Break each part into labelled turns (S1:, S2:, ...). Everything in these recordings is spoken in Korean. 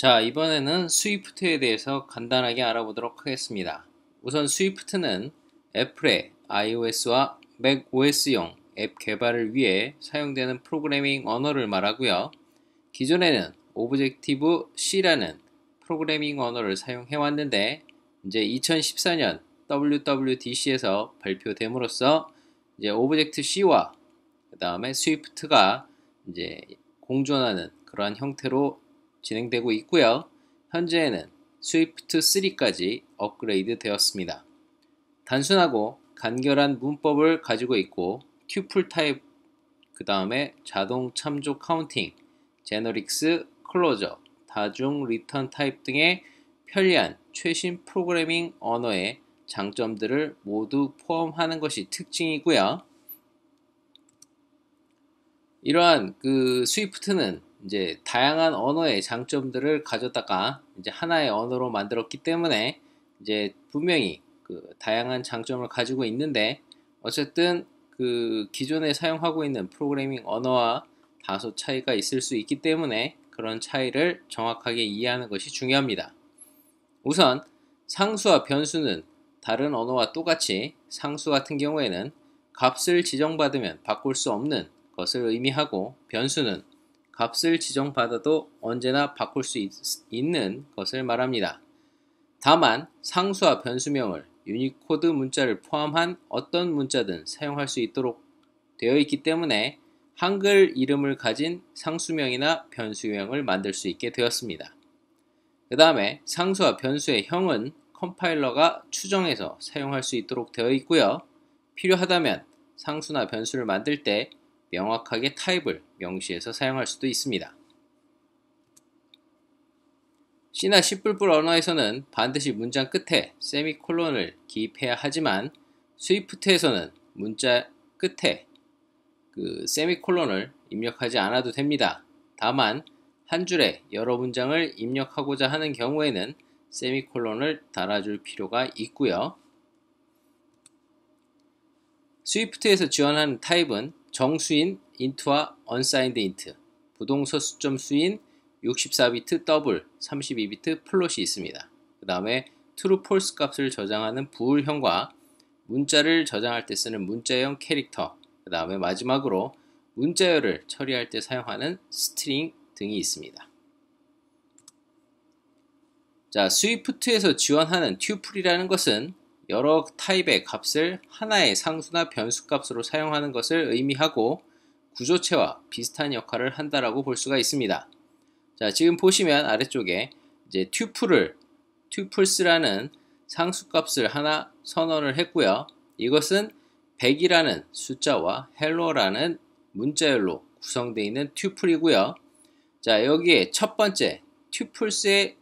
S1: 자, 이번에는 스위프트에 대해서 간단하게 알아보도록 하겠습니다. 우선 스위프트는 애플의 iOS와 macOS용 앱 개발을 위해 사용되는 프로그래밍 언어를 말하고요. 기존에는 오브젝티브 C라는 프로그래밍 언어를 사용해 왔는데 이제 2014년 WWDC에서 발표됨으로써 이제 오브젝트 C와 그다음에 스위프트가 이제 공존하는 그러한 형태로 진행되고 있고요. 현재는 에 Swift 3까지 업그레이드 되었습니다. 단순하고 간결한 문법을 가지고 있고 튜플 타입 그 다음에 자동 참조 카운팅, 제너릭스, 클로저, 다중 리턴 타입 등의 편리한 최신 프로그래밍 언어의 장점들을 모두 포함하는 것이 특징이고요. 이러한 그 스위프트는 이제 다양한 언어의 장점들을 가졌다가 이제 하나의 언어로 만들었기 때문에 이제 분명히 그 다양한 장점을 가지고 있는데 어쨌든 그 기존에 사용하고 있는 프로그래밍 언어와 다소 차이가 있을 수 있기 때문에 그런 차이를 정확하게 이해하는 것이 중요합니다. 우선 상수와 변수는 다른 언어와 똑같이 상수 같은 경우에는 값을 지정받으면 바꿀 수 없는 것을 의미하고 변수는 값을 지정받아도 언제나 바꿀 수 있, 있는 것을 말합니다. 다만 상수와 변수명을 유니코드 문자를 포함한 어떤 문자든 사용할 수 있도록 되어 있기 때문에 한글 이름을 가진 상수명이나 변수명을 만들 수 있게 되었습니다. 그 다음에 상수와 변수의 형은 컴파일러가 추정해서 사용할 수 있도록 되어 있고요. 필요하다면 상수나 변수를 만들 때 명확하게 타입을 명시해서 사용할 수도 있습니다. C나 C++ 언어에서는 반드시 문장 끝에 세미콜론을 기입해야 하지만 스위프트에서는 문자 끝에 그 세미콜론을 입력하지 않아도 됩니다. 다만 한 줄에 여러 문장을 입력하고자 하는 경우에는 세미콜론을 달아줄 필요가 있고요. 스위프트에서 지원하는 타입은 정수인 인트와 언사인드 인트, 부동서수점 수인 64비트 더블, 32비트 플롯이 있습니다. 그 다음에 트루 폴스 값을 저장하는 부울형과 문자를 저장할 때 쓰는 문자형 캐릭터, 그 다음에 마지막으로 문자열을 처리할 때 사용하는 스트링 등이 있습니다. 자, 스위프트에서 지원하는 튜플이라는 것은 여러 타입의 값을 하나의 상수나 변수값으로 사용하는 것을 의미하고 구조체와 비슷한 역할을 한다라고 볼 수가 있습니다. 자, 지금 보시면 아래쪽에 이제 t u p l e 을 t u 튜플스라는 상수값을 하나 선언을 했고요. 이것은 100이라는 숫자와 h e l l o 라는 문자열로 구성되어 있는 t u p l e 이고요 자, 여기에 첫 번째 t u 튜플스에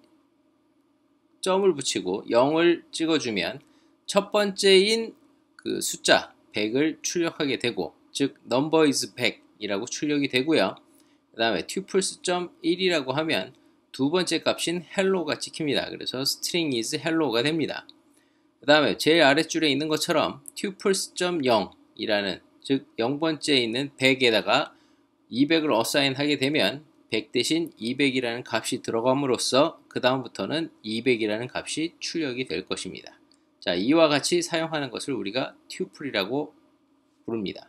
S1: 점을 붙이고 0을 찍어주면 첫 번째인 그 숫자 100을 출력하게 되고 즉 number is 100이라고 출력이 되고요. 그 다음에 tuples.1이라고 하면 두 번째 값인 hello가 찍힙니다. 그래서 string is hello가 됩니다. 그 다음에 제일 아래줄에 있는 것처럼 tuples.0이라는 즉 0번째에 있는 100에다가 200을 어사인 하게 되면 100 대신 200이라는 값이 들어감으로써 그 다음부터는 200이라는 값이 출력이 될 것입니다. 자, 이와 같이 사용하는 것을 우리가 튜플이라고 부릅니다.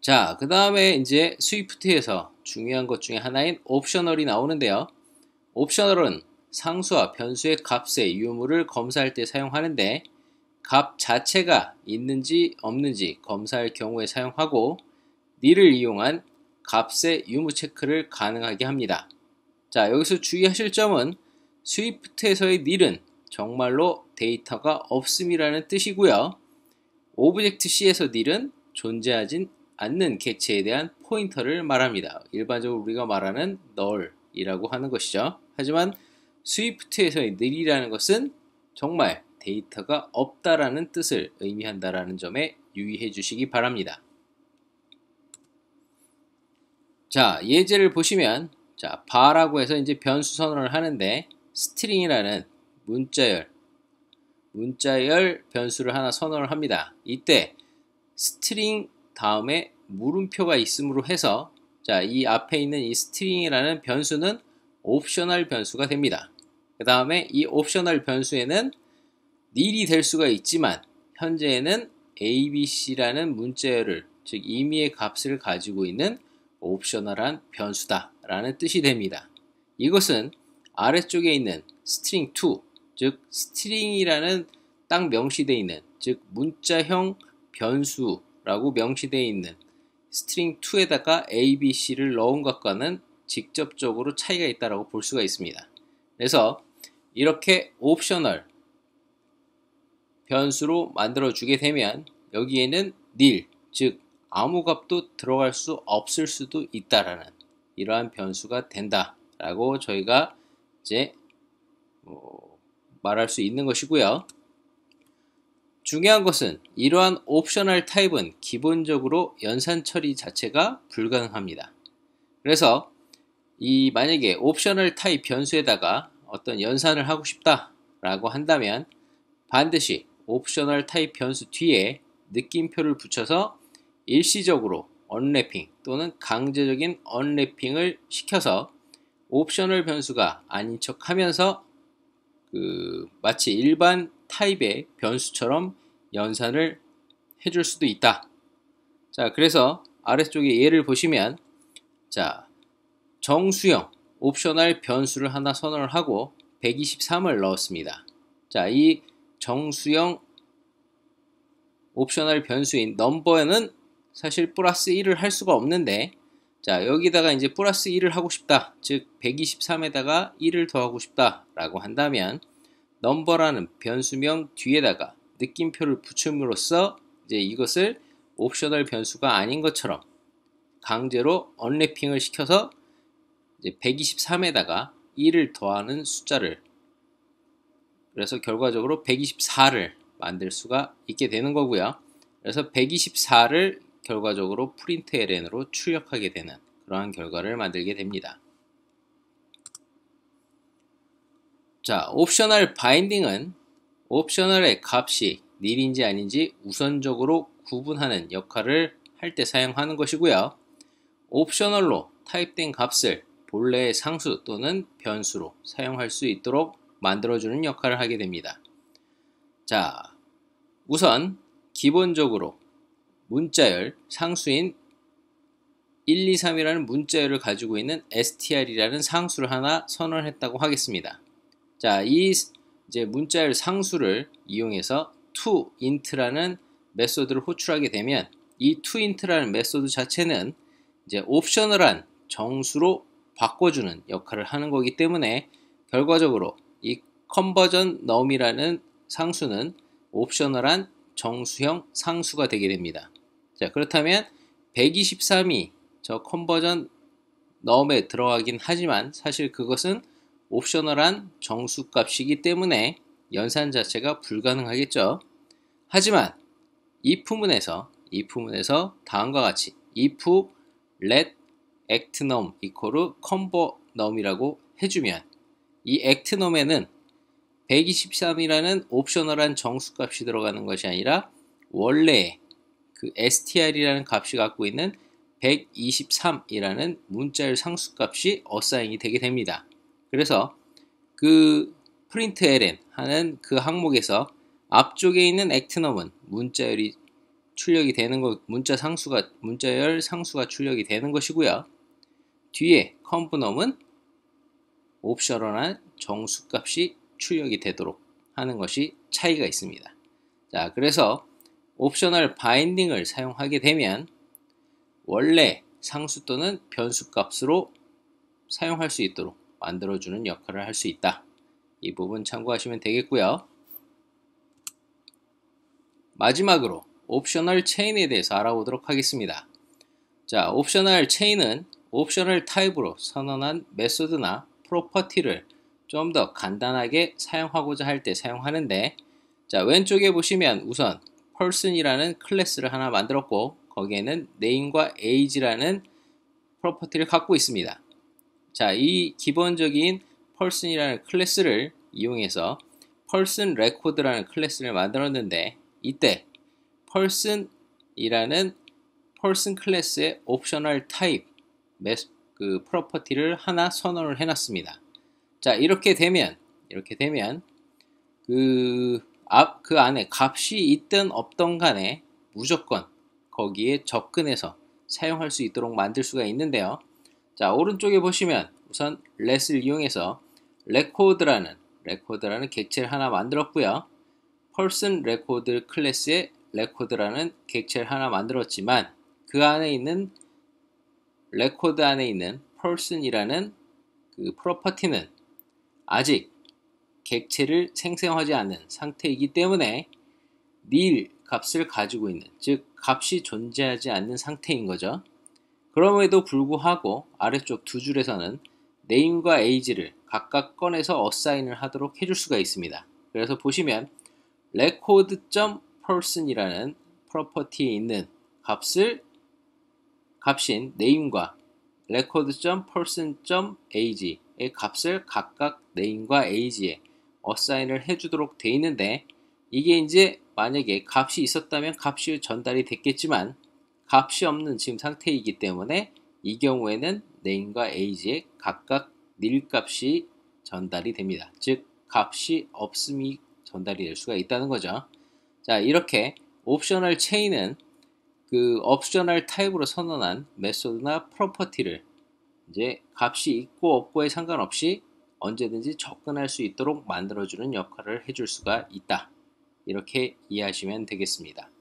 S1: 자, 그 다음에 이제 스위프트에서 중요한 것 중에 하나인 옵셔널이 나오는데요. 옵셔널은 상수와 변수의 값의 유무를 검사할 때 사용하는데 값 자체가 있는지 없는지 검사할 경우에 사용하고 니를 이용한 값의 유무 체크를 가능하게 합니다. 자, 여기서 주의하실 점은 스위프트에서의 닐은 정말로 데이터가 없음이라는 뜻이고요. 오브젝트 C에서 닐은 존재하진 않는 객체에 대한 포인터를 말합니다. 일반적으로 우리가 말하는 널이라고 하는 것이죠. 하지만 스위프트에서의 닐이라는 것은 정말 데이터가 없다라는 뜻을 의미한다라는 점에 유의해 주시기 바랍니다. 자, 예제를 보시면 자, 바라고 해서 이제 변수 선언을 하는데 스트링이라는 문자열 문자열 변수를 하나 선언을 합니다. 이때 스트링 다음에 물음표가 있음으로 해서 자, 이 앞에 있는 이 스트링이라는 변수는 옵셔널 변수가 됩니다. 그 다음에 이 옵셔널 변수에는 닐이 될 수가 있지만 현재에는 abc라는 문자열을 즉임미의 값을 가지고 있는 옵셔널한 변수다 라는 뜻이 됩니다. 이것은 아래쪽에 있는 스트링 2, 즉 스트링이라는 딱 명시되어 있는 즉 문자형 변수라고 명시되어 있는 스트링 2에다가 A, B, C를 넣은 것과는 직접적으로 차이가 있다고볼 수가 있습니다. 그래서 이렇게 옵셔널 변수로 만들어 주게 되면 여기에는 nil 즉 아무 값도 들어갈 수 없을 수도 있다라는 이러한 변수가 된다라고 저희가 이제 어, 말할 수 있는 것이고요. 중요한 것은 이러한 옵셔널 타입은 기본적으로 연산 처리 자체가 불가능합니다. 그래서 이 만약에 옵셔널 타입 변수에다가 어떤 연산을 하고 싶다라고 한다면 반드시 옵셔널 타입 변수 뒤에 느낌표를 붙여서 일시적으로 언래핑 또는 강제적인 언래핑을 시켜서 옵셔널 변수가 아닌 척 하면서 그 마치 일반 타입의 변수처럼 연산을 해줄 수도 있다. 자, 그래서 아래쪽에 예를 보시면 자, 정수형 옵셔널 변수를 하나 선언을 하고 123을 넣었습니다. 자, 이 정수형 옵셔널 변수인 넘버에는 사실 플러스 1을 할 수가 없는데 자, 여기다가 이제 플러스 1을 하고 싶다. 즉, 123에다가 1을 더하고 싶다라고 한다면 넘버라는 변수명 뒤에다가 느낌표를 붙임으로써 이제 이것을 옵셔널 변수가 아닌 것처럼 강제로 언래핑을 시켜서 이제 123에다가 1을 더하는 숫자를 그래서 결과적으로 124를 만들 수가 있게 되는 거고요. 그래서 124를 결과적으로 println으로 출력하게 되는 그러한 결과를 만들게 됩니다. 자, 옵셔널 바인딩은 옵셔널의 값이 닐인지 아닌지 우선적으로 구분하는 역할을 할 때 사용하는 것이고요. 옵셔널로 타입된 값을 본래의 상수 또는 변수로 사용할 수 있도록 만들어주는 역할을 하게 됩니다. 자, 우선 기본적으로 문자열, 상수인 1, 2, 3이라는 문자열을 가지고 있는 str이라는 상수를 하나 선언했다고 하겠습니다. 자, 이 이제 문자열 상수를 이용해서 toInt라는 메소드를 호출하게 되면 이 toInt라는 메소드 자체는 이제 옵셔널한 정수로 바꿔주는 역할을 하는 거기 때문에 결과적으로 이 컨버전 넘이라는 상수는 옵셔널한 정수형 상수가 되게 됩니다. 자, 그렇다면 123이 저 컨버전 넘에 들어가긴 하지만 사실 그것은 옵셔널한 정수값이기 때문에 연산 자체가 불가능하겠죠. 하지만 이 부문에서 이 부문에서 다음과 같이 if let actNum equal converNum이라고 해주면 이 actNum에는 123이라는 옵셔널한 정수값이 들어가는 것이 아니라 원래 그 str이라는 값이 갖고 있는 123이라는 문자열 상수값이 어사인이 되게 됩니다. 그래서 그 println 하는 그 항목에서 앞쪽에 있는 액트넘은 문자열이 출력이 되는 것, 문자 상수가 문자열 상수가 출력이 되는 것이고요. 뒤에 컴프넘은 옵셔널한 정수값이 출력이 되도록 하는 것이 차이가 있습니다. 자, 그래서 옵셔널 바인딩을 사용하게 되면 원래 상수 또는 변수 값으로 사용할 수 있도록 만들어주는 역할을 할 수 있다. 이 부분 참고하시면 되겠고요. 마지막으로 옵셔널 체인에 대해서 알아보도록 하겠습니다. 자, 옵셔널 체인은 옵셔널 타입으로 선언한 메소드나 프로퍼티를 좀 더 간단하게 사용하고자 할 때 사용하는데 자, 왼쪽에 보시면 우선 person이라는 클래스를 하나 만들었고 거기에는 name과 age라는 프로퍼티를 갖고 있습니다. 자, 이 기본적인 person이라는 클래스를 이용해서 person record라는 클래스를 만들었는데 이때 person이라는 person 클래스의 optional type 그 프로퍼티를 하나 선언을 해놨습니다. 자, 이렇게 되면 이렇게 되면 그 앞그 안에 값이 있든 없든 간에 무조건 거기에 접근해서 사용할 수 있도록 만들 수가 있는데요. 자, 오른쪽에 보시면 우선 let을 이용해서 record라는 record라는 객체를 하나 만들었고요. person record 클래스의 record라는 객체를 하나 만들었지만 그 안에 있는 레코드 안에 있는 person이라는 그 프로퍼티는 아직 객체를 생성하지 않은 상태이기 때문에 nil 값을 가지고 있는 즉 값이 존재하지 않는 상태인 거죠. 그럼에도 불구하고 아래쪽 두 줄에서는 name과 age를 각각 꺼내서 어사인을 하도록 해줄 수가 있습니다. 그래서 보시면 record.person이라는 프로퍼티에 있는 값을 값인 name과 record.person.age의 값을 각각 name과 age에 어사인을 해주도록 돼 있는데 이게 이제 만약에 값이 있었다면 값이 전달이 됐겠지만 값이 없는 지금 상태이기 때문에 이 경우에는 name과 age에 각각 nil 값이 전달이 됩니다. 즉 값이 없음이 전달이 될 수가 있다는 거죠. 자 이렇게 옵셔널 체인은 그 옵셔널 타입으로 선언한 메소드나 프로퍼티를 이제 값이 있고 없고에 상관없이 언제든지 접근할 수 있도록 만들어주는 역할을 해줄 수가 있다. 이렇게 이해하시면 되겠습니다.